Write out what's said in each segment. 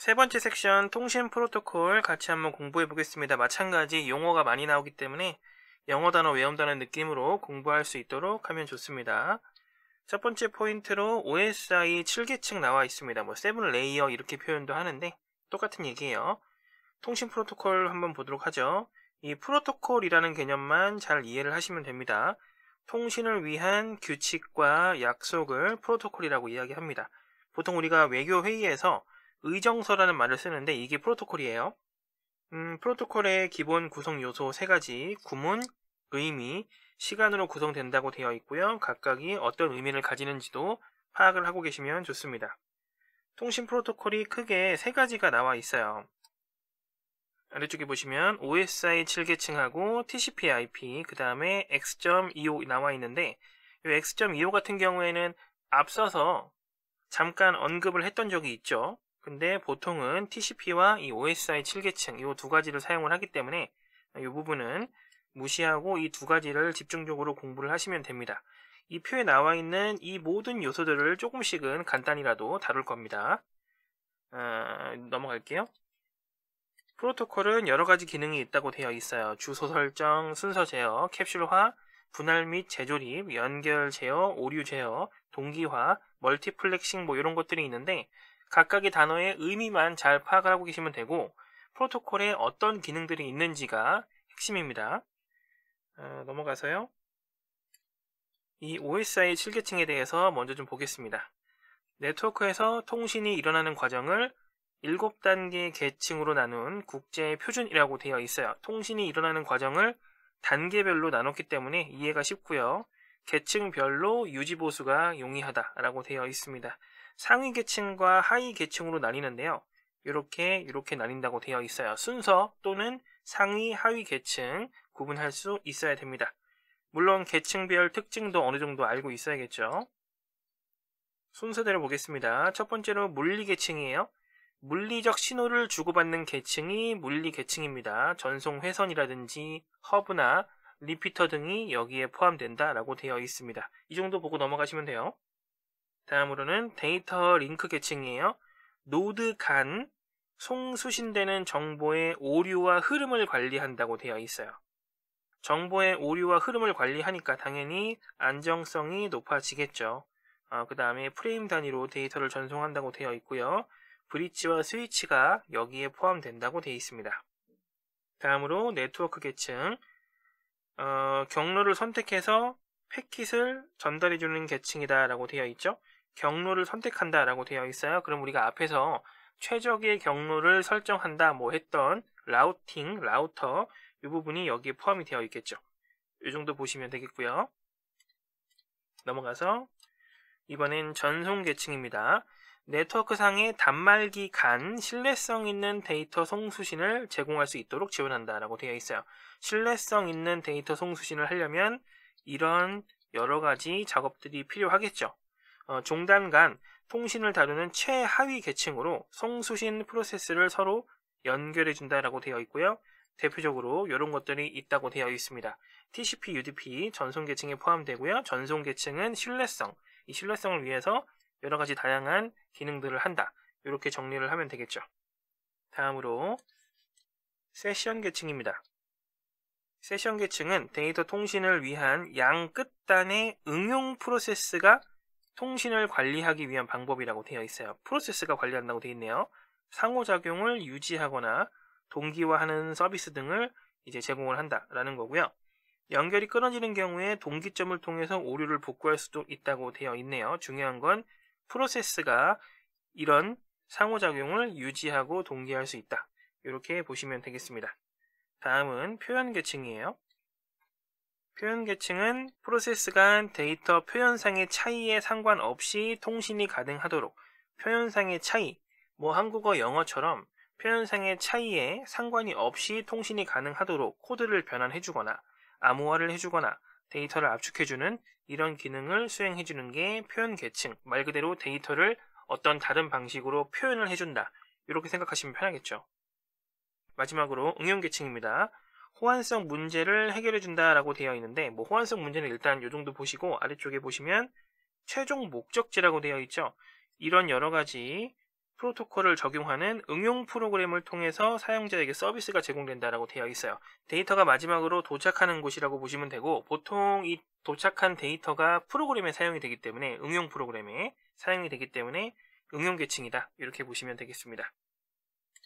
세 번째 섹션 통신 프로토콜 같이 한번 공부해 보겠습니다. 마찬가지 용어가 많이 나오기 때문에 영어 단어 외운다는 느낌으로 공부할 수 있도록 하면 좋습니다. 첫 번째 포인트로 OSI 7계층 나와 있습니다. 뭐 세븐 레이어 이렇게 표현도 하는데 똑같은 얘기예요. 통신 프로토콜 한번 보도록 하죠. 이 프로토콜이라는 개념만 잘 이해를 하시면 됩니다. 통신을 위한 규칙과 약속을 프로토콜이라고 이야기합니다. 보통 우리가 외교 회의에서 의정서라는 말을 쓰는데 이게 프로토콜이에요. 음, 프로토콜의 기본 구성 요소 세 가지, 구문, 의미, 시간으로 구성된다고 되어 있고요. 각각이 어떤 의미를 가지는지도 파악을 하고 계시면 좋습니다. 통신 프로토콜이 크게 세 가지가 나와 있어요. 아래쪽에 보시면 OSI 7계층하고 TCP/IP 그 다음에 X.25 나와 있는데 X.25 같은 경우에는 앞서서 잠깐 언급을 했던 적이 있죠. 근데 보통은 TCP와 이 OSI 7계층 이 두 가지를 사용을 하기 때문에 이 부분은 무시하고 이 두 가지를 집중적으로 공부를 하시면 됩니다. 이 표에 나와 있는 이 모든 요소들을 조금씩은 간단히라도 다룰 겁니다. 어, 넘어갈게요. 프로토콜은 여러 가지 기능이 있다고 되어 있어요. 주소 설정, 순서 제어, 캡슐화, 분할 및 재조립, 연결 제어, 오류 제어, 동기화, 멀티플렉싱 뭐 이런 것들이 있는데 각각의 단어의 의미만 잘 파악을 하고 계시면 되고 프로토콜에 어떤 기능들이 있는지가 핵심입니다. 어, 넘어가서요. 이 OSI 7계층에 대해서 먼저 좀 보겠습니다. 네트워크에서 통신이 일어나는 과정을 7단계 계층으로 나눈 국제 표준이라고 되어 있어요. 통신이 일어나는 과정을 단계별로 나눴기 때문에 이해가 쉽고요. 계층별로 유지보수가 용이하다라고 되어 있습니다. 상위 계층과 하위 계층으로 나뉘는데요. 이렇게 이렇게 나뉜다고 되어 있어요. 순서 또는 상위 하위 계층 구분할 수 있어야 됩니다. 물론 계층별 특징도 어느 정도 알고 있어야겠죠. 순서대로 보겠습니다. 첫 번째로 물리 계층이에요. 물리적 신호를 주고받는 계층이 물리 계층입니다. 전송 회선이라든지 허브나 리피터 등이 여기에 포함된다라고 되어 있습니다. 이 정도 보고 넘어가시면 돼요. 다음으로는 데이터 링크 계층이에요. 노드 간, 송수신되는 정보의 오류와 흐름을 관리한다고 되어 있어요. 정보의 오류와 흐름을 관리하니까 당연히 안정성이 높아지겠죠. 어, 그 다음에 프레임 단위로 데이터를 전송한다고 되어 있고요. 브릿지와 스위치가 여기에 포함된다고 되어 있습니다. 다음으로 네트워크 계층 어, 경로를 선택해서 패킷을 전달해주는 계층이다 라고 되어 있죠. 경로를 선택한다라고 되어 있어요. 그럼 우리가 앞에서 최적의 경로를 설정한다 뭐 했던 라우팅, 라우터 이 부분이 여기에 포함이 되어 있겠죠. 이 정도 보시면 되겠고요. 넘어가서 이번엔 전송 계층입니다. 네트워크상의 단말기 간 신뢰성 있는 데이터 송수신을 제공할 수 있도록 지원한다라고 되어 있어요. 신뢰성 있는 데이터 송수신을 하려면 이런 여러 가지 작업들이 필요하겠죠. 어, 종단 간 통신을 다루는 최하위 계층으로 송수신 프로세스를 서로 연결해 준다라고 되어 있고요. 대표적으로 이런 것들이 있다고 되어 있습니다. TCP, UDP 전송 계층에 포함되고요. 전송 계층은 신뢰성, 이 신뢰성을 위해서 여러 가지 다양한 기능들을 한다. 이렇게 정리를 하면 되겠죠. 다음으로 세션 계층입니다. 세션 계층은 데이터 통신을 위한 양 끝단의 응용 프로세스가 통신을 관리하기 위한 방법이라고 되어 있어요. 프로세스가 관리한다고 되어 있네요. 상호작용을 유지하거나 동기화하는 서비스 등을 이제 제공을 한다라는 거고요. 연결이 끊어지는 경우에 동기점을 통해서 오류를 복구할 수도 있다고 되어 있네요. 중요한 건 프로세스가 이런 상호작용을 유지하고 동기할 화수 있다. 이렇게 보시면 되겠습니다. 다음은 표현 계층이에요. 표현 계층은 프로세스 간 데이터 표현상의 차이에 상관없이 통신이 가능하도록 표현상의 차이, 뭐 한국어 영어처럼 표현상의 차이에 상관이 없이 통신이 가능하도록 코드를 변환해주거나 암호화를 해주거나 데이터를 압축해주는 이런 기능을 수행해주는 게 표현 계층, 말 그대로 데이터를 어떤 다른 방식으로 표현을 해준다. 이렇게 생각하시면 편하겠죠. 마지막으로 응용 계층입니다. 호환성 문제를 해결해 준다라고 되어 있는데 뭐 호환성 문제는 일단 요 정도 보시고 아래쪽에 보시면 최종 목적지라고 되어 있죠. 이런 여러 가지 프로토콜을 적용하는 응용 프로그램을 통해서 사용자에게 서비스가 제공된다라고 되어 있어요. 데이터가 마지막으로 도착하는 곳이라고 보시면 되고 보통 이 도착한 데이터가 프로그램에 사용이 되기 때문에 응용 프로그램에 사용이 되기 때문에 응용 계층이다 이렇게 보시면 되겠습니다.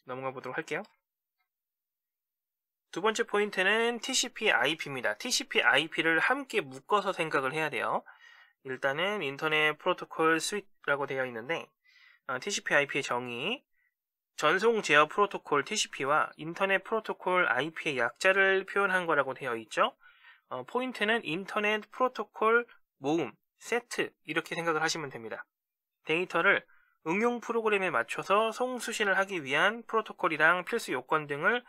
넘어가 보도록 할게요. 두 번째 포인트는 TCP/IP입니다. TCP/IP를 함께 묶어서 생각을 해야 돼요. 일단은 인터넷 프로토콜 스윗라고 되어 있는데 어, TCP/IP의 정의 전송 제어 프로토콜 TCP와 인터넷 프로토콜 IP의 약자를 표현한 거라고 되어 있죠. 어, 포인트는 인터넷 프로토콜 모음 세트 이렇게 생각을 하시면 됩니다. 데이터를 응용 프로그램에 맞춰서 송수신을 하기 위한 프로토콜이랑 필수 요건 등을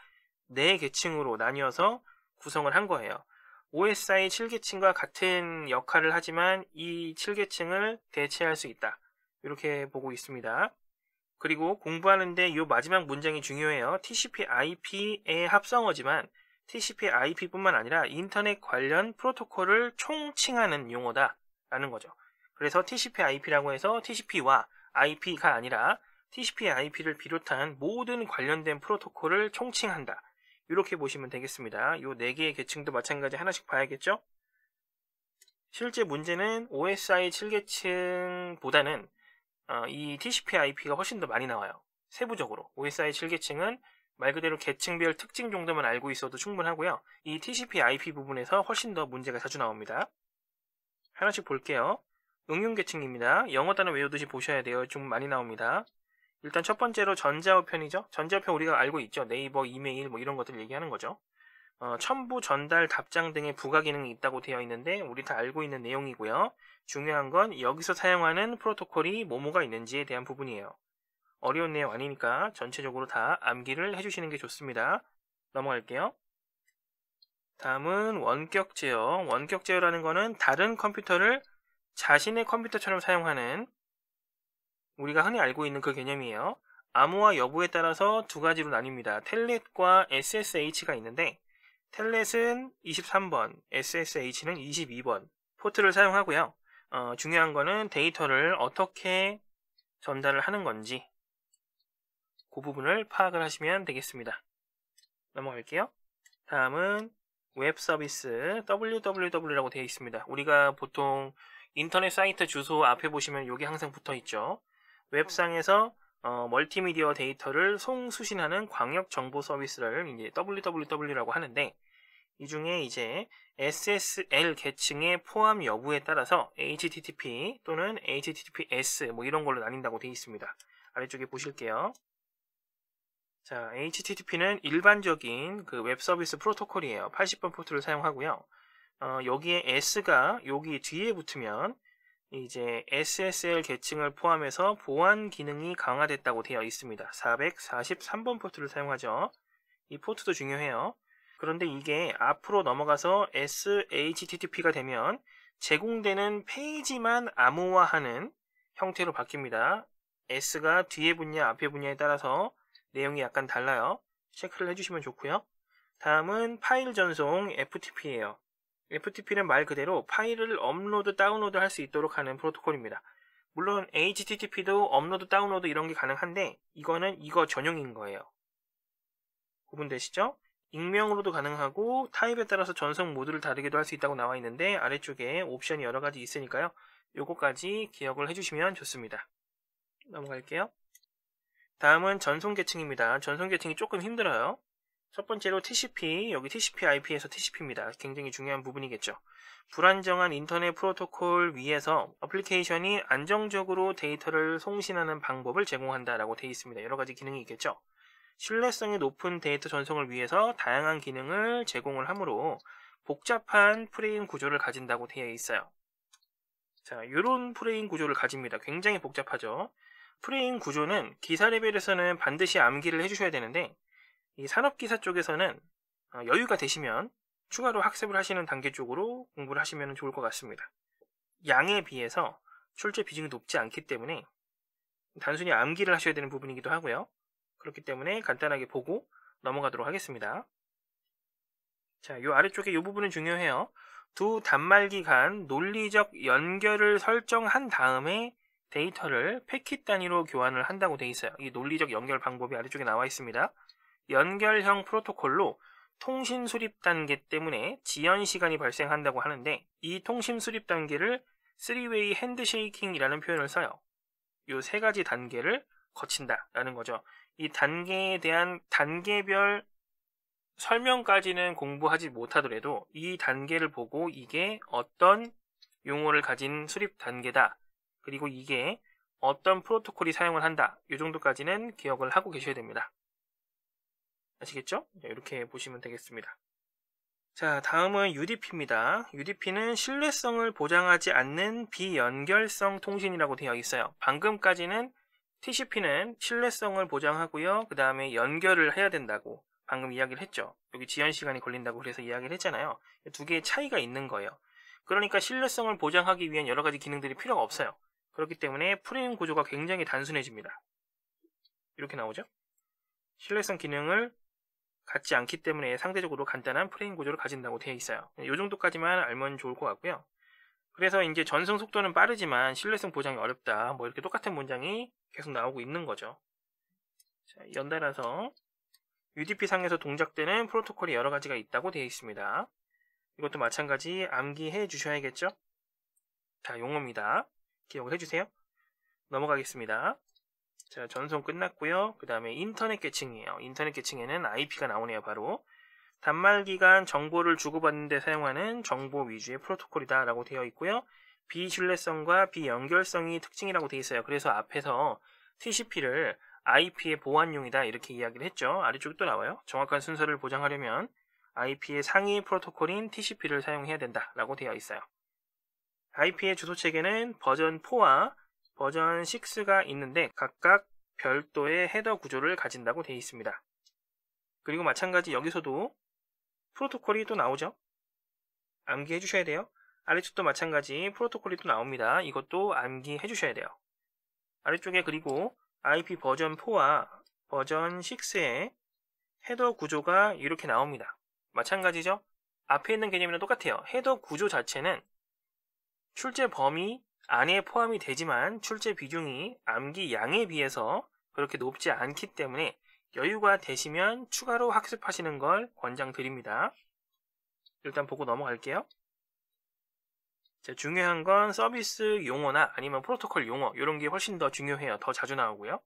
네 계층으로 나뉘어서 구성을 한 거예요. OSI 7계층과 같은 역할을 하지만 이 7계층을 대체할 수 있다. 이렇게 보고 있습니다. 그리고 공부하는데 이 마지막 문장이 중요해요. TCP/IP의 합성어지만 TCP/IP뿐만 아니라 인터넷 관련 프로토콜을 총칭하는 용어다라는 거죠. 그래서 TCP/IP라고 해서 TCP와 IP가 아니라 TCP/IP를 비롯한 모든 관련된 프로토콜을 총칭한다. 이렇게 보시면 되겠습니다. 이네 개의 계층도 마찬가지 하나씩 봐야겠죠? 실제 문제는 OSI 7계층보다는 어, 이 TCP/IP가 훨씬 더 많이 나와요. 세부적으로 OSI 7계층은 말 그대로 계층별 특징 정도만 알고 있어도 충분하고요. 이 TCP/IP 부분에서 훨씬 더 문제가 자주 나옵니다. 하나씩 볼게요. 응용 계층입니다. 영어 단어 외우듯이 보셔야 돼요. 좀 많이 나옵니다. 일단 첫 번째로 전자우편이죠. 전자우편 우리가 알고 있죠. 네이버, 이메일 뭐 이런 것들 얘기하는 거죠. 어, 첨부, 전달, 답장 등의 부가 기능이 있다고 되어 있는데 우리 다 알고 있는 내용이고요. 중요한 건 여기서 사용하는 프로토콜이 뭐뭐가 있는지에 대한 부분이에요. 어려운 내용 아니니까 전체적으로 다 암기를 해주시는 게 좋습니다. 넘어갈게요. 다음은 원격 제어. 원격 제어라는 거는 다른 컴퓨터를 자신의 컴퓨터처럼 사용하는 우리가 흔히 알고 있는 그 개념이에요. 암호화 여부에 따라서 두 가지로 나뉩니다. 텔렛과 SSH가 있는데 텔렛은 23번, SSH는 22번 포트를 사용하고요. 어, 중요한 거는 데이터를 어떻게 전달을 하는 건지 그 부분을 파악을 하시면 되겠습니다. 넘어갈게요. 다음은 웹 서비스 www라고 되어 있습니다. 우리가 보통 인터넷 사이트 주소 앞에 보시면 이게 항상 붙어 있죠. 웹상에서 어, 멀티미디어 데이터를 송수신하는 광역 정보 서비스를 이제 WWW라고 하는데 이 중에 이제 SSL 계층의 포함 여부에 따라서 HTTP 또는 HTTPS 뭐 이런 걸로 나뉜다고 되어 있습니다. 아래쪽에 보실게요. 자, HTTP는 일반적인 그 웹 서비스 프로토콜이에요. 80번 포트를 사용하고요. 어, 여기에 S가 여기 뒤에 붙으면 이제 SSL 계층을 포함해서 보안 기능이 강화됐다고 되어 있습니다. 443번 포트를 사용하죠. 이 포트도 중요해요. 그런데 이게 앞으로 넘어가서 SHTTP가 되면 제공되는 페이지만 암호화하는 형태로 바뀝니다. S가 뒤에 분야, 앞에 분야에 따라서 내용이 약간 달라요. 체크를 해주시면 좋고요. 다음은 파일 전송 FTP예요. FTP는 말 그대로 파일을 업로드, 다운로드 할 수 있도록 하는 프로토콜입니다. 물론 HTTP도 업로드, 다운로드 이런 게 가능한데 이거는 이거 전용인 거예요. 구분되시죠? 익명으로도 가능하고 타입에 따라서 전송 모드를 다르게도 할 수 있다고 나와 있는데 아래쪽에 옵션이 여러 가지 있으니까요. 요거까지 기억을 해주시면 좋습니다. 넘어갈게요. 다음은 전송 계층입니다. 전송 계층이 조금 힘들어요. 첫 번째로 TCP, 여기 TCP/IP에서 TCP입니다. 굉장히 중요한 부분이겠죠. 불안정한 인터넷 프로토콜 위에서 어플리케이션이 안정적으로 데이터를 송신하는 방법을 제공한다라고 되어 있습니다. 여러 가지 기능이 있겠죠. 신뢰성이 높은 데이터 전송을 위해서 다양한 기능을 제공을 하므로 복잡한 프레임 구조를 가진다고 되어 있어요. 자, 이런 프레임 구조를 가집니다. 굉장히 복잡하죠. 프레임 구조는 기사 레벨에서는 반드시 암기를 해주셔야 되는데 이 산업기사 쪽에서는 어, 여유가 되시면 추가로 학습을 하시는 단계 쪽으로 공부를 하시면 좋을 것 같습니다. 양에 비해서 출제 비중이 높지 않기 때문에 단순히 암기를 하셔야 되는 부분이기도 하고요. 그렇기 때문에 간단하게 보고 넘어가도록 하겠습니다. 자, 이 아래쪽에 이 부분은 중요해요. 두 단말기 간 논리적 연결을 설정한 다음에 데이터를 패킷 단위로 교환을 한다고 되어 있어요. 이 논리적 연결 방법이 아래쪽에 나와 있습니다. 연결형 프로토콜로 통신 수립 단계 때문에 지연 시간이 발생한다고 하는데 이 통신 수립 단계를 3웨이 핸드쉐이킹이라는 표현을 써요. 이 세 가지 단계를 거친다라는 거죠. 이 단계에 대한 단계별 설명까지는 공부하지 못하더라도 이 단계를 보고 이게 어떤 용어를 가진 수립 단계다. 그리고 이게 어떤 프로토콜이 사용을 한다. 이 정도까지는 기억을 하고 계셔야 됩니다. 아시겠죠? 네, 이렇게 보시면 되겠습니다. 자, 다음은 UDP입니다. UDP는 신뢰성을 보장하지 않는 비연결성 통신이라고 되어 있어요. 방금까지는 TCP는 신뢰성을 보장하고요. 그 다음에 연결을 해야 된다고 방금 이야기를 했죠. 여기 지연 시간이 걸린다고 그래서 이야기를 했잖아요. 두 개의 차이가 있는 거예요. 그러니까 신뢰성을 보장하기 위한 여러 가지 기능들이 필요가 없어요. 그렇기 때문에 프레임 구조가 굉장히 단순해집니다. 이렇게 나오죠? 신뢰성 기능을 같지 않기 때문에 상대적으로 간단한 프레임 구조를 가진다고 되어 있어요. 이 정도까지만 알면 좋을 것 같고요. 그래서 이제 전승 속도는 빠르지만 신뢰성 보장이 어렵다. 뭐 이렇게 똑같은 문장이 계속 나오고 있는 거죠. 자, 연달아서 UDP 상에서 동작되는 프로토콜이 여러 가지가 있다고 되어 있습니다. 이것도 마찬가지 암기해 주셔야겠죠? 자, 용어입니다. 기억을 해주세요. 넘어가겠습니다. 자, 전송 끝났고요. 그 다음에 인터넷 계층이에요. 인터넷 계층에는 IP가 나오네요, 바로. 단말기간 정보를 주고받는데 사용하는 정보 위주의 프로토콜이다 라고 되어 있고요. 비신뢰성과 비연결성이 특징이라고 되어 있어요. 그래서 앞에서 TCP를 IP의 보안용이다 이렇게 이야기를 했죠. 아래쪽에 또 나와요. 정확한 순서를 보장하려면 IP의 상위 프로토콜인 TCP를 사용해야 된다 라고 되어 있어요. IP의 주소체계는 버전 4와 버전 6가 있는데 각각 별도의 헤더 구조를 가진다고 되어 있습니다. 그리고 마찬가지 여기서도 프로토콜이 또 나오죠. 암기해 주셔야 돼요. 아래쪽도 마찬가지 프로토콜이 또 나옵니다. 이것도 암기해 주셔야 돼요. 아래쪽에 그리고 IP 버전 4와 버전 6의 헤더 구조가 이렇게 나옵니다. 마찬가지죠. 앞에 있는 개념이랑 똑같아요. 헤더 구조 자체는 출제 범위 안에 포함이 되지만 출제 비중이 암기 양에 비해서 그렇게 높지 않기 때문에 여유가 되시면 추가로 학습하시는 걸 권장드립니다. 일단 보고 넘어갈게요. 자, 중요한 건 서비스 용어나 아니면 프로토콜 용어 이런 게 훨씬 더 중요해요. 더 자주 나오고요.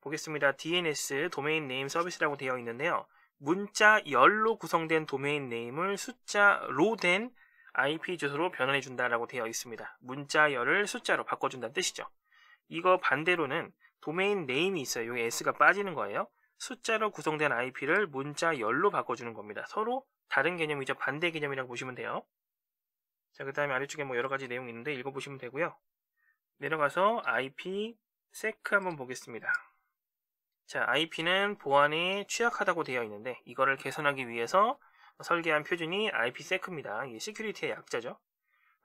보겠습니다. DNS 도메인 네임 서비스라고 되어 있는데요. 문자 열로 구성된 도메인 네임을 숫자 로된 IP 주소로 변환해 준다라고 되어 있습니다. 문자열을 숫자로 바꿔 준다는 뜻이죠. 이거 반대로는 도메인 네임이 있어요. 여기 s가 빠지는 거예요. 숫자로 구성된 IP를 문자열로 바꿔 주는 겁니다. 서로 다른 개념이죠. 반대 개념이라고 보시면 돼요. 자, 그다음에 아래쪽에 뭐 여러 가지 내용이 있는데 읽어 보시면 되고요. 내려가서 IP sec 한번 보겠습니다. 자, IP는 보안에 취약하다고 되어 있는데 이거를 개선하기 위해서 설계한 표준이 IPSec입니다. 이게 시큐리티의 약자죠.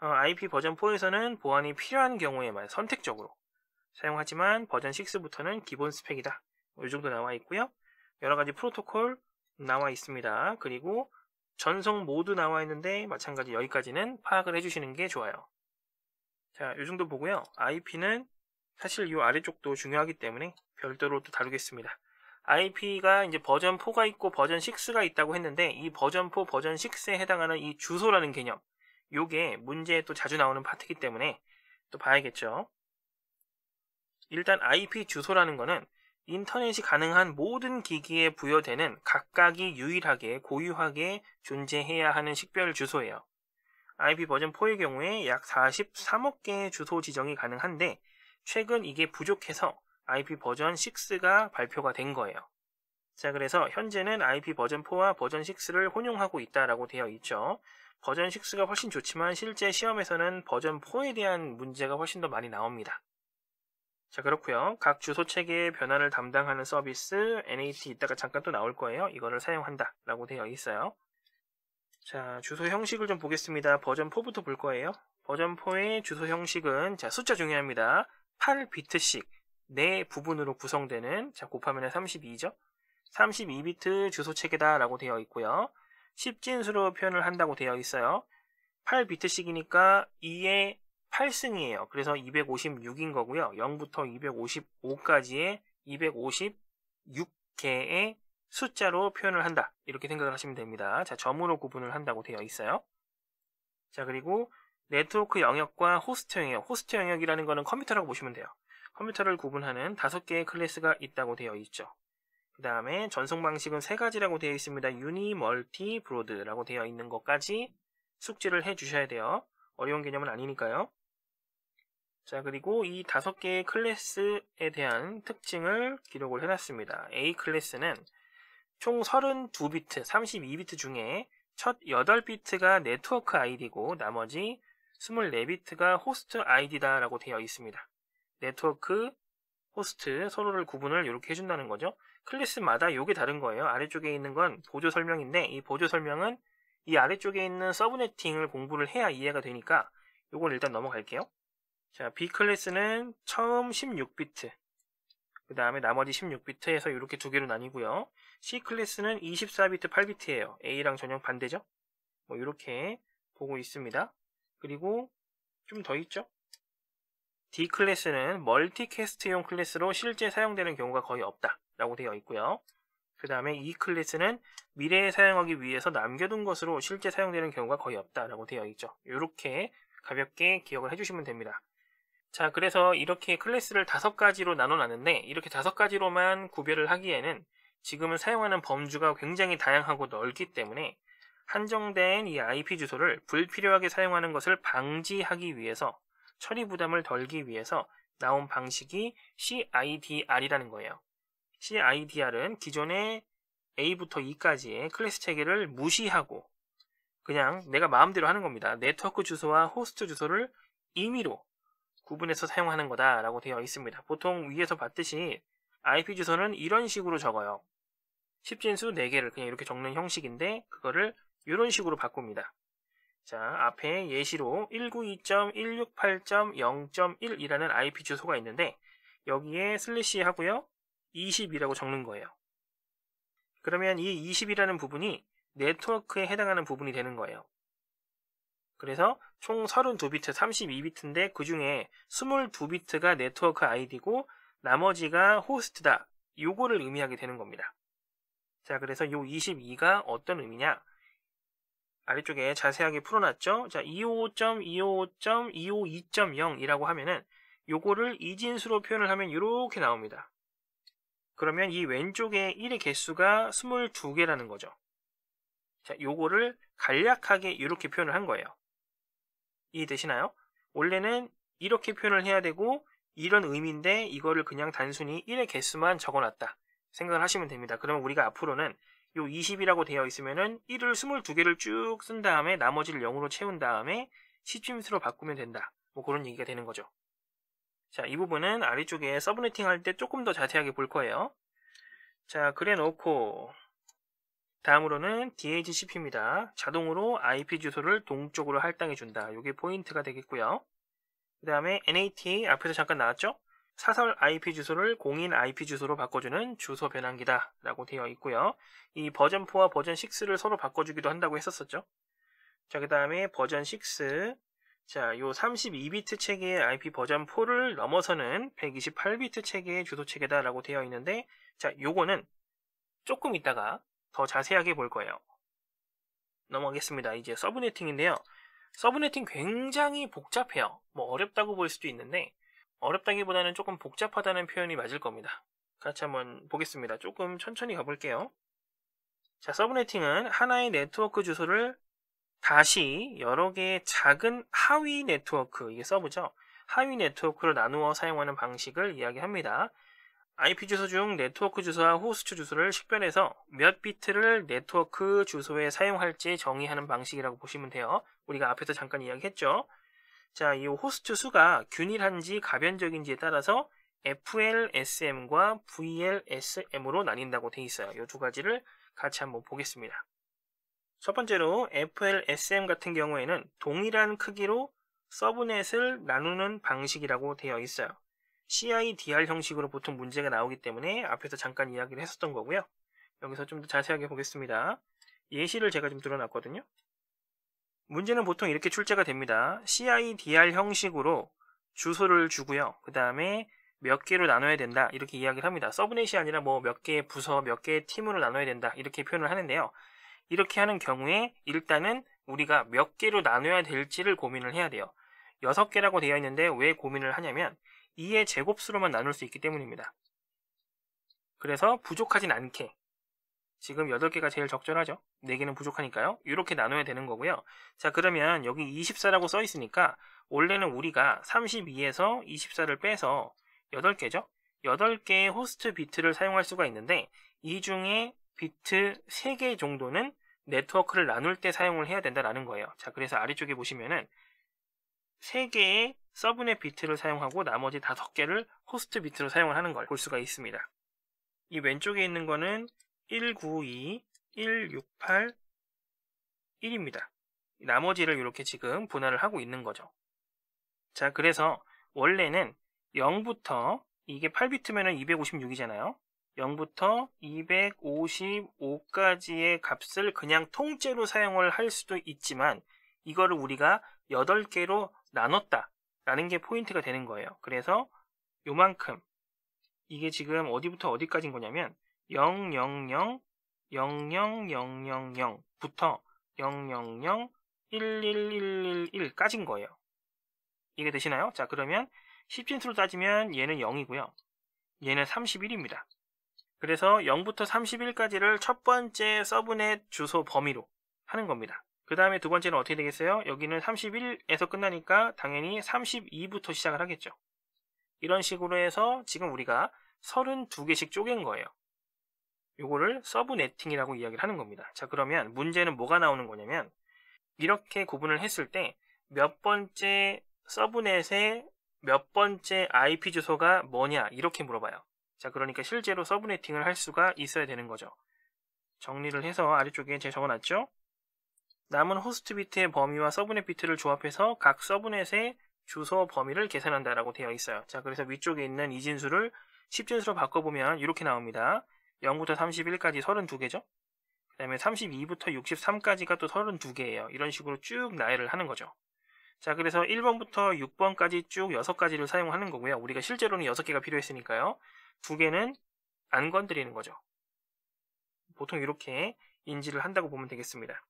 어, IP 버전 4에서는 보안이 필요한 경우에만 선택적으로 사용하지만 버전 6부터는 기본 스펙이다. 이 정도 나와 있고요. 여러 가지 프로토콜 나와 있습니다. 그리고 전송 모두 나와 있는데 마찬가지 여기까지는 파악을 해주시는 게 좋아요. 자, 이 정도 보고요. IP는 사실 이 아래쪽도 중요하기 때문에 별도로 또 다루겠습니다. IP가 이제 버전 4가 있고 버전 6가 있다고 했는데 이 버전 4, 버전 6에 해당하는 이 주소라는 개념 요게 문제에 또 자주 나오는 파트이기 때문에 또 봐야겠죠. 일단 IP 주소라는 거는 인터넷이 가능한 모든 기기에 부여되는 각각이 유일하게 고유하게 존재해야 하는 식별 주소예요. IP 버전 4의 경우에 약 43억 개의 주소 지정이 가능한데 최근 이게 부족해서 IP 버전 6가 발표가 된 거예요. 자, 그래서 현재는 IP 버전 4와 버전 6를 혼용하고 있다라고 되어 있죠. 버전 6가 훨씬 좋지만 실제 시험에서는 버전 4에 대한 문제가 훨씬 더 많이 나옵니다. 자, 그렇고요. 각 주소 체계의 변화를 담당하는 서비스 NAT 이따가 잠깐 또 나올 거예요. 이거를 사용한다라고 되어 있어요. 자, 주소 형식을 좀 보겠습니다. 버전 4부터 볼 거예요. 버전 4의 주소 형식은 자, 숫자 중요합니다. 8비트씩 네 부분으로 구성되는 자 곱하면 32죠. 32비트 주소 체계다라고 되어 있고요. 1 0진수로 표현을 한다고 되어 있어요. 8비트씩이니까 2의 8승이에요. 그래서 256인 거고요. 0부터 255까지의 256개의 숫자로 표현을 한다. 이렇게 생각을 하시면 됩니다. 자, 점으로 구분을 한다고 되어 있어요. 자, 그리고 네트워크 영역과 호스트 영역. 호스트 영역이라는 거는 컴퓨터라고 보시면 돼요. 컴퓨터를 구분하는 다섯 개의 클래스가 있다고 되어 있죠. 그 다음에 전송 방식은 세 가지라고 되어 있습니다. 유니, 멀티, 브로드라고 되어 있는 것까지 숙지를 해 주셔야 돼요. 어려운 개념은 아니니까요. 자, 그리고 이 다섯 개의 클래스에 대한 특징을 기록을 해놨습니다. A 클래스는 총 32비트, 32비트 중에 첫 8비트가 네트워크 아이디고 나머지 24비트가 호스트 아이디다라고 되어 있습니다. 네트워크, 호스트 서로를 구분을 이렇게 해준다는 거죠. 클래스마다 요게 다른 거예요. 아래쪽에 있는 건 보조 설명인데 이 보조 설명은 이 아래쪽에 있는 서브네팅을 공부를 해야 이해가 되니까 이걸 일단 넘어갈게요. 자, B 클래스는 처음 16비트, 그 다음에 나머지 16비트에서 이렇게 두 개로 나뉘고요. C 클래스는 24비트 8비트예요. A랑 전혀 반대죠. 뭐 이렇게 보고 있습니다. 그리고 좀 더 있죠. D 클래스는 멀티캐스트용 클래스로 실제 사용되는 경우가 거의 없다 라고 되어 있고요. 그 다음에 E 클래스는 미래에 사용하기 위해서 남겨둔 것으로 실제 사용되는 경우가 거의 없다 라고 되어 있죠. 이렇게 가볍게 기억을 해주시면 됩니다. 자 그래서 이렇게 클래스를 다섯 가지로 나눠놨는데 이렇게 다섯 가지로만 구별을 하기에는 지금은 사용하는 범주가 굉장히 다양하고 넓기 때문에 한정된 이 IP 주소를 불필요하게 사용하는 것을 방지하기 위해서 처리 부담을 덜기 위해서 나온 방식이 CIDR이라는 거예요. CIDR은 기존의 A부터 E까지의 클래스 체계를 무시하고 그냥 내가 마음대로 하는 겁니다. 네트워크 주소와 호스트 주소를 임의로 구분해서 사용하는 거다라고 되어 있습니다. 보통 위에서 봤듯이 IP 주소는 이런 식으로 적어요. 1 0진수 4개를 그냥 이렇게 적는 형식인데 그거를 이런 식으로 바꿉니다. 자, 앞에 예시로 192.168.0.1이라는 IP 주소가 있는데 여기에 슬래시 하고요. 20이라고 적는 거예요. 그러면 이 20이라는 부분이 네트워크에 해당하는 부분이 되는 거예요. 그래서 총 32비트, 32비트인데 그 중에 22비트가 네트워크 아이디고 나머지가 호스트다. 요거를 의미하게 되는 겁니다. 자, 그래서 요 22가 어떤 의미냐? 아래쪽에 자세하게 풀어놨죠. 자, 255.255.252.0이라고 하면은 요거를 이진수로 표현을 하면 이렇게 나옵니다. 그러면 이 왼쪽에 1의 개수가 22개라는 거죠. 자, 요거를 간략하게 이렇게 표현을 한 거예요. 이해되시나요? 원래는 이렇게 표현을 해야 되고 이런 의미인데 이거를 그냥 단순히 1의 개수만 적어놨다 생각을 하시면 됩니다. 그러면 우리가 앞으로는 요 20이라고 되어 있으면은 1을 22개를 쭉 쓴 다음에 나머지를 0으로 채운 다음에 시침수로 바꾸면 된다. 뭐 그런 얘기가 되는 거죠. 자, 이 부분은 아래쪽에 서브네팅 할 때 조금 더 자세하게 볼 거예요. 자, 그래 놓고 다음으로는 DHCP입니다. 자동으로 IP 주소를 동쪽으로 할당해 준다. 이게 포인트가 되겠고요. 그 다음에 NAT 앞에서 잠깐 나왔죠? 사설 IP 주소를 공인 IP 주소로 바꿔주는 주소 변환기다 라고 되어 있고요. 이 버전 4와 버전 6를 서로 바꿔주기도 한다고 했었었죠. 자, 그 다음에 버전 6. 자, 요 32비트 체계의 IP 버전 4를 넘어서는 128비트 체계의 주소 체계다 라고 되어 있는데 자, 요거는 조금 있다가 더 자세하게 볼 거예요. 넘어가겠습니다. 이제 서브네팅인데요. 서브네팅 굉장히 복잡해요. 뭐 어렵다고 볼 수도 있는데 어렵다기보다는 조금 복잡하다는 표현이 맞을 겁니다. 같이 한번 보겠습니다. 조금 천천히 가볼게요. 자, 서브네팅은 하나의 네트워크 주소를 다시 여러 개의 작은 하위 네트워크, 이게 서브죠. 하위 네트워크를 나누어 사용하는 방식을 이야기합니다. IP 주소 중 네트워크 주소와 호스트 주소를 식별해서 몇 비트를 네트워크 주소에 사용할지 정의하는 방식이라고 보시면 돼요. 우리가 앞에서 잠깐 이야기했죠. 자, 이 호스트 수가 균일한지 가변적인지에 따라서 FLSM과 VLSM으로 나뉜다고 되어 있어요. 이 두 가지를 같이 한번 보겠습니다. 첫 번째로 FLSM 같은 경우에는 동일한 크기로 서브넷을 나누는 방식이라고 되어 있어요. CIDR 형식으로 보통 문제가 나오기 때문에 앞에서 잠깐 이야기를 했었던 거고요. 여기서 좀 더 자세하게 보겠습니다. 예시를 제가 좀 들어놨거든요. 문제는 보통 이렇게 출제가 됩니다. CIDR 형식으로 주소를 주고요. 그 다음에 몇 개로 나눠야 된다. 이렇게 이야기를 합니다. 서브넷이 아니라 뭐 몇 개의 부서, 몇 개의 팀으로 나눠야 된다. 이렇게 표현을 하는데요. 이렇게 하는 경우에 일단은 우리가 몇 개로 나눠야 될지를 고민을 해야 돼요. 6개라고 되어 있는데 왜 고민을 하냐면 2의 제곱수로만 나눌 수 있기 때문입니다. 그래서 부족하진 않게 지금 8개가 제일 적절하죠. 4개는 부족하니까요. 이렇게 나눠야 되는 거고요. 자 그러면 여기 24라고 써 있으니까 원래는 우리가 32에서 24를 빼서 8개죠. 8개의 호스트 비트를 사용할 수가 있는데 이 중에 비트 3개 정도는 네트워크를 나눌 때 사용을 해야 된다라는 거예요. 자 그래서 아래쪽에 보시면은 3개의 서브넷 비트를 사용하고 나머지 5개를 호스트 비트로 사용을 하는 걸 볼 수가 있습니다. 이 왼쪽에 있는 거는 192, 168, 1입니다. 나머지를 이렇게 지금 분할을 하고 있는 거죠. 자, 그래서 원래는 0부터 이게 8비트면은 256이잖아요. 0부터 255까지의 값을 그냥 통째로 사용을 할 수도 있지만 이거를 우리가 8개로 나눴다라는 게 포인트가 되는 거예요. 그래서 요만큼 이게 지금 어디부터 어디까지인 거냐면 000 00000부터 000111111까지인 거예요. 이게 되시나요? 자 그러면 10진수로 따지면 얘는 0이고요. 얘는 31입니다. 그래서 0부터 31까지를 첫 번째 서브넷 주소 범위로 하는 겁니다. 그 다음에 두 번째는 어떻게 되겠어요? 여기는 31에서 끝나니까 당연히 32부터 시작을 하겠죠. 이런 식으로 해서 지금 우리가 32개씩 쪼갠 거예요. 이거를 서브네팅이라고 이야기를 하는 겁니다. 자 그러면 문제는 뭐가 나오는 거냐면 이렇게 구분을 했을 때 몇 번째 서브넷의 몇 번째 IP 주소가 뭐냐 이렇게 물어봐요. 자 그러니까 실제로 서브네팅을 할 수가 있어야 되는 거죠. 정리를 해서 아래쪽에 제 적어놨죠. 남은 호스트 비트의 범위와 서브넷 비트를 조합해서 각 서브넷의 주소 범위를 계산한다라고 되어 있어요. 자 그래서 위쪽에 있는 이 진수를 10진수로 바꿔보면 이렇게 나옵니다. 0부터 31까지 32개죠. 그 다음에 32부터 63까지가 또 32개예요. 이런 식으로 쭉 나열을 하는 거죠. 자, 그래서 1번부터 6번까지 쭉 6가지를 사용하는 거고요. 우리가 실제로는 6개가 필요했으니까요. 2개는 안 건드리는 거죠. 보통 이렇게 인지를 한다고 보면 되겠습니다.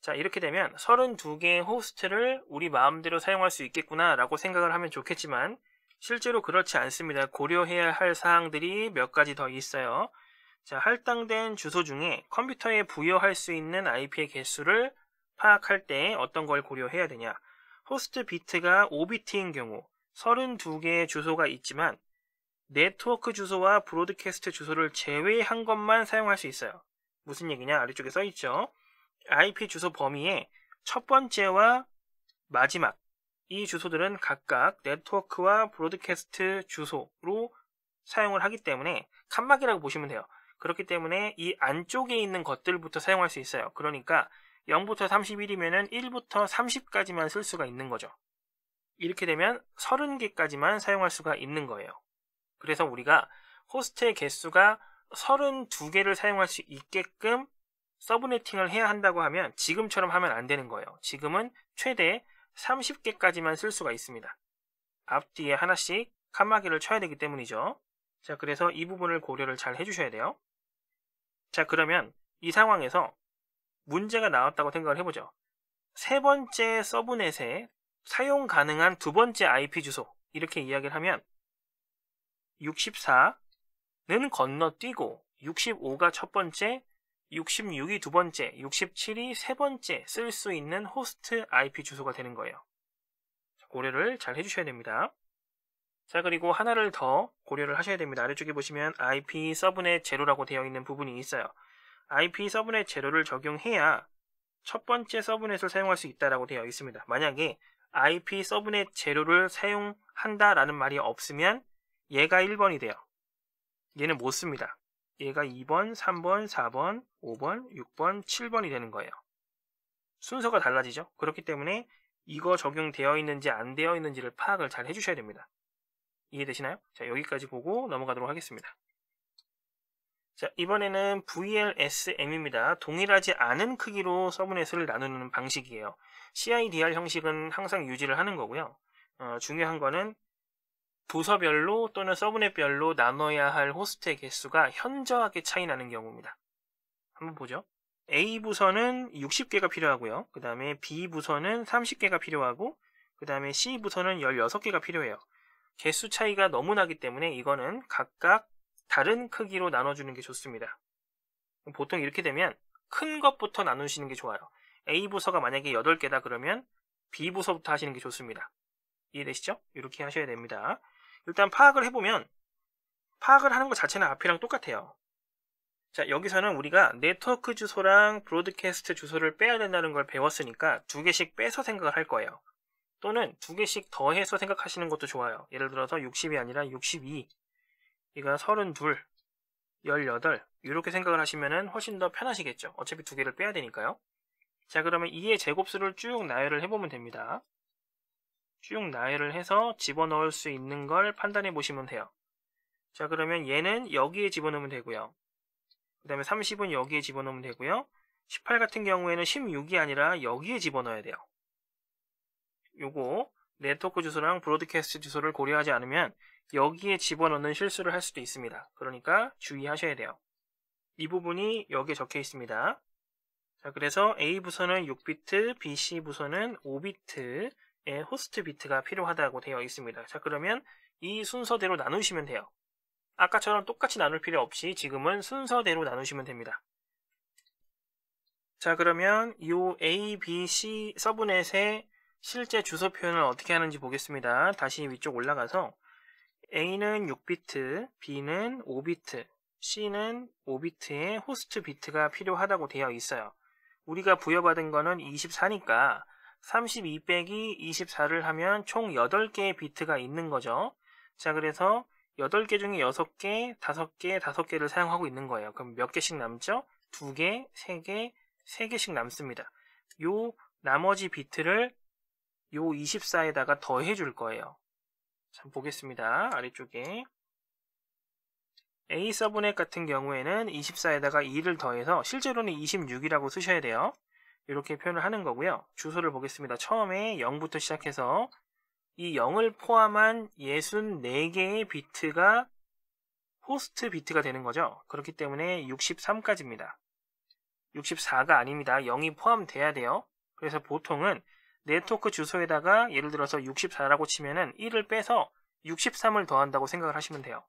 자, 이렇게 되면 32개의 호스트를 우리 마음대로 사용할 수 있겠구나라고 생각을 하면 좋겠지만 실제로 그렇지 않습니다. 고려해야 할 사항들이 몇 가지 더 있어요. 자, 할당된 주소 중에 컴퓨터에 부여할 수 있는 IP의 개수를 파악할 때 어떤 걸 고려해야 되냐. 호스트 비트가 5비트인 경우 32개의 주소가 있지만 네트워크 주소와 브로드캐스트 주소를 제외한 것만 사용할 수 있어요. 무슨 얘기냐? 아래쪽에 써있죠. IP 주소 범위에 첫 번째와 마지막 이 주소들은 각각 네트워크와 브로드캐스트 주소로 사용을 하기 때문에 칸막이라고 보시면 돼요. 그렇기 때문에 이 안쪽에 있는 것들부터 사용할 수 있어요. 그러니까 0부터 31이면 1부터 30까지만 쓸 수가 있는 거죠. 이렇게 되면 30개까지만 사용할 수가 있는 거예요. 그래서 우리가 호스트의 개수가 32개를 사용할 수 있게끔 서브네팅을 해야 한다고 하면 지금처럼 하면 안 되는 거예요. 지금은 최대 30개까지만 쓸 수가 있습니다. 앞뒤에 하나씩 칸막이를 쳐야 되기 때문이죠. 자, 그래서 이 부분을 고려를 잘 해주셔야 돼요. 자, 그러면 이 상황에서 문제가 나왔다고 생각을 해보죠. 세 번째 서브넷에 사용 가능한 두 번째 IP 주소 이렇게 이야기를 하면 64는 건너뛰고 65가 첫 번째, 66이 두 번째, 67이 세 번째 쓸 수 있는 호스트 IP 주소가 되는 거예요. 고려를 잘 해주셔야 됩니다. 자 그리고 하나를 더 고려를 하셔야 됩니다. 아래쪽에 보시면 IP 서브넷 제로라고 되어 있는 부분이 있어요. IP 서브넷 제로를 적용해야 첫 번째 서브넷을 사용할 수 있다라고 되어 있습니다. 만약에 IP 서브넷 제로를 사용한다라는 말이 없으면 얘가 1번이 돼요. 얘는 못 씁니다. 얘가 2번, 3번, 4번, 5번, 6번, 7번이 되는 거예요. 순서가 달라지죠. 그렇기 때문에 이거 적용되어 있는지 안 되어 있는지를 파악을 잘 해주셔야 됩니다. 이해되시나요? 자, 여기까지 보고 넘어가도록 하겠습니다. 자, 이번에는 VLSM입니다. 동일하지 않은 크기로 서브넷을 나누는 방식이에요. CIDR 형식은 항상 유지를 하는 거고요. 어, 중요한 거는 부서별로 또는 서브넷별로 나눠야 할 호스트의 개수가 현저하게 차이 나는 경우입니다. 한번 보죠. A 부서는 60개가 필요하고요. 그 다음에 B 부서는 30개가 필요하고 그 다음에 C 부서는 16개가 필요해요. 개수 차이가 너무 나기 때문에 이거는 각각 다른 크기로 나눠주는 게 좋습니다. 보통 이렇게 되면 큰 것부터 나누시는 게 좋아요. A 부서가 만약에 8개다 그러면 B 부서부터 하시는 게 좋습니다. 이해되시죠? 이렇게 하셔야 됩니다. 일단 파악을 해보면 파악을 하는 것 자체는 앞이랑 똑같아요. 자 여기서는 우리가 네트워크 주소랑 브로드캐스트 주소를 빼야 된다는 걸 배웠으니까 두 개씩 빼서 생각을 할 거예요. 또는 두 개씩 더해서 생각하시는 것도 좋아요. 예를 들어서 60이 아니라 62, 이가 32, 18 이렇게 생각을 하시면 훨씬 더 편하시겠죠. 어차피 두 개를 빼야 되니까요. 자 그러면 2의 제곱수를 쭉 나열을 해보면 됩니다. 쭉 나열을 해서 집어넣을 수 있는 걸 판단해 보시면 돼요. 자 그러면 얘는 여기에 집어넣으면 되고요. 그 다음에 30은 여기에 집어넣으면 되고요. 18 같은 경우에는 16이 아니라 여기에 집어넣어야 돼요. 요거 네트워크 주소랑 브로드캐스트 주소를 고려하지 않으면 여기에 집어넣는 실수를 할 수도 있습니다. 그러니까 주의하셔야 돼요. 이 부분이 여기에 적혀 있습니다. 자, 그래서 A 부서는 6비트, BC 부서는 5비트의 호스트 비트가 필요하다고 되어 있습니다. 자, 그러면 이 순서대로 나누시면 돼요. 아까처럼 똑같이 나눌 필요 없이 지금은 순서대로 나누시면 됩니다. 자, 그러면 이 A, B, C 서브넷의 실제 주소 표현을 어떻게 하는지 보겠습니다. 다시 위쪽 올라가서 A는 6비트, B는 5비트, C는 5비트의 호스트 비트가 필요하다고 되어 있어요. 우리가 부여받은 거는 24니까 32 빼기 24를 하면 총 8개의 비트가 있는 거죠. 자, 그래서 8개 중에 6개, 5개, 5개를 사용하고 있는 거예요. 그럼 몇 개씩 남죠? 2개, 3개, 3개씩 남습니다. 요 나머지 비트를 요 24에다가 더해 줄 거예요. 참 보겠습니다. 아래쪽에 a 서브넷 같은 경우에는 24에다가 2를 더해서 실제로는 26이라고 쓰셔야 돼요. 이렇게 표현을 하는 거고요. 주소를 보겠습니다. 처음에 0부터 시작해서 이 0을 포함한 64개의 비트가 호스트 비트가 되는 거죠. 그렇기 때문에 63까지입니다. 64가 아닙니다. 0이 포함돼야 돼요. 그래서 보통은 네트워크 주소에다가 예를 들어서 64라고 치면은 1을 빼서 63을 더한다고 생각을 하시면 돼요.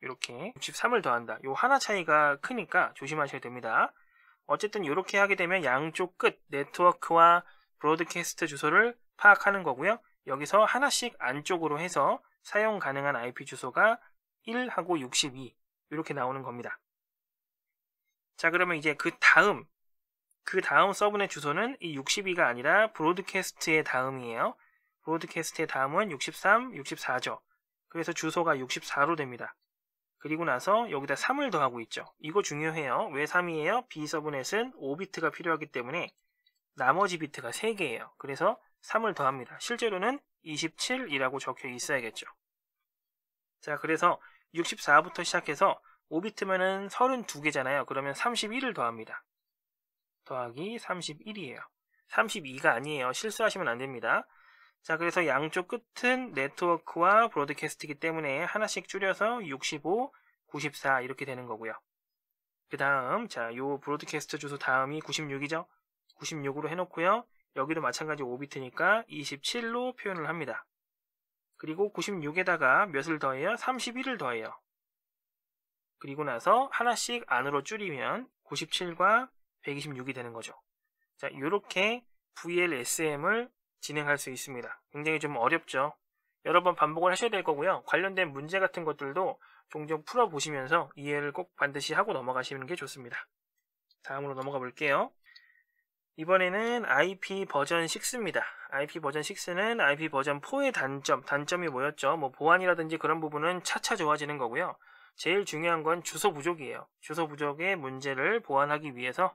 이렇게 63을 더한다. 요 하나 차이가 크니까 조심하셔야 됩니다. 어쨌든 이렇게 하게 되면 양쪽 끝 네트워크와 브로드캐스트 주소를 파악하는 거고요. 여기서 하나씩 안쪽으로 해서 사용 가능한 IP 주소가 1하고 62 이렇게 나오는 겁니다. 자 그러면 이제 그 다음 그 다음 서브넷 주소는 이 62가 아니라 브로드캐스트의 다음이에요. 브로드캐스트의 다음은 63, 64죠. 그래서 주소가 64로 됩니다. 그리고 나서 여기다 3을 더하고 있죠. 이거 중요해요. 왜 3이에요? B 서브넷은 5비트가 필요하기 때문에 나머지 비트가 3개예요. 그래서 3을 더합니다. 실제로는 27이라고 적혀 있어야겠죠. 자, 그래서 64부터 시작해서 5비트면은 32개잖아요. 그러면 31을 더합니다. 더하기 31이에요. 32가 아니에요. 실수하시면 안 됩니다. 자, 그래서 양쪽 끝은 네트워크와 브로드캐스트이기 때문에 하나씩 줄여서 65, 94 이렇게 되는 거고요. 그 다음, 자, 요 브로드캐스트 주소 다음이 96이죠? 96으로 해놓고요. 여기도 마찬가지 5비트니까 27로 표현을 합니다. 그리고 96에다가 몇을 더해요? 31을 더해요. 그리고 나서 하나씩 안으로 줄이면 97과 126이 되는 거죠. 자, 이렇게 VLSM을 진행할 수 있습니다. 굉장히 좀 어렵죠. 여러 번 반복을 하셔야 될 거고요. 관련된 문제 같은 것들도 종종 풀어보시면서 이해를 꼭 반드시 하고 넘어가시는 게 좋습니다. 다음으로 넘어가 볼게요. 이번에는 IP 버전 6입니다. IP 버전 6는 IP 버전 4의 단점, 단점이 뭐였죠? 뭐 보안이라든지 그런 부분은 차차 좋아지는 거고요. 제일 중요한 건 주소 부족이에요. 주소 부족의 문제를 보완하기 위해서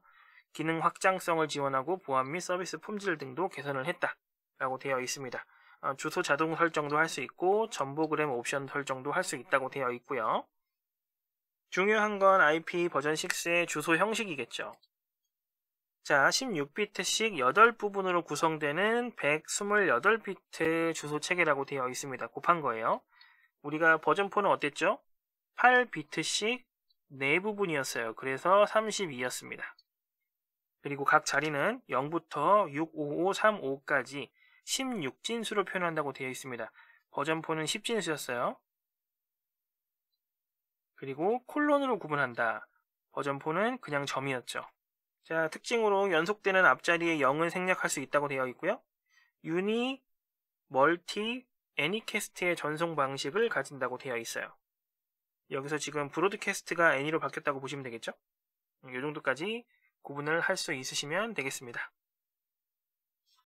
기능 확장성을 지원하고 보안 및 서비스 품질 등도 개선을 했다. 라고 되어 있습니다. 어, 주소 자동 설정도 할 수 있고 전보그램 옵션 설정도 할 수 있다고 되어 있고요. 중요한 건 IP 버전 6의 주소 형식이겠죠. 자, 16비트씩 8부분으로 구성되는 128비트 주소 체계라고 되어 있습니다. 곱한 거예요. 우리가 버전 4는 어땠죠? 8비트씩 4부분이었어요. 그래서 32였습니다. 그리고 각 자리는 0부터 65535까지 16진수로 표현한다고 되어 있습니다. 버전4는 10진수였어요. 그리고 콜론으로 구분한다. 버전4는 그냥 점이었죠. 자, 특징으로 연속되는 앞자리의 0을 생략할 수 있다고 되어 있고요. 유니, 멀티, 애니캐스트의 전송 방식을 가진다고 되어 있어요. 여기서 지금 브로드캐스트가 애니로 바뀌었다고 보시면 되겠죠? 이 음, 정도까지 구분을 할 수 있으시면 되겠습니다.